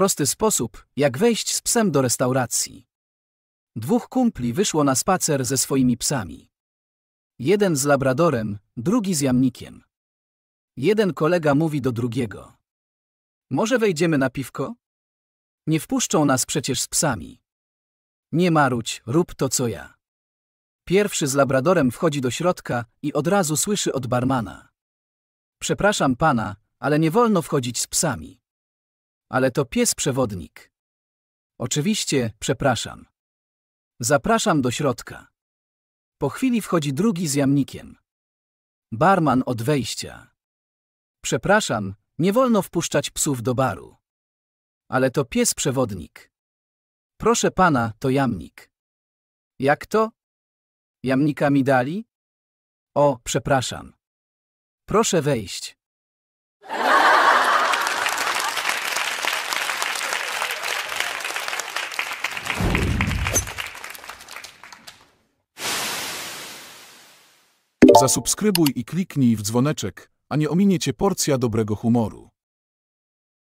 prosty sposób, jak wejść z psem do restauracji. Dwóch kumpli wyszło na spacer ze swoimi psami. Jeden z labradorem, drugi z jamnikiem. Jeden kolega mówi do drugiego. Może wejdziemy na piwko? Nie wpuszczą nas przecież z psami. Nie maruć, rób to co ja. Pierwszy z labradorem wchodzi do środka i od razu słyszy od barmana. Przepraszam pana, ale nie wolno wchodzić z psami ale to pies przewodnik. Oczywiście, przepraszam. Zapraszam do środka. Po chwili wchodzi drugi z jamnikiem. Barman od wejścia. Przepraszam, nie wolno wpuszczać psów do baru. Ale to pies przewodnik. Proszę pana, to jamnik. Jak to? Jamnika mi dali? O, przepraszam. Proszę wejść. Zasubskrybuj i kliknij w dzwoneczek, a nie ominiecie porcja dobrego humoru.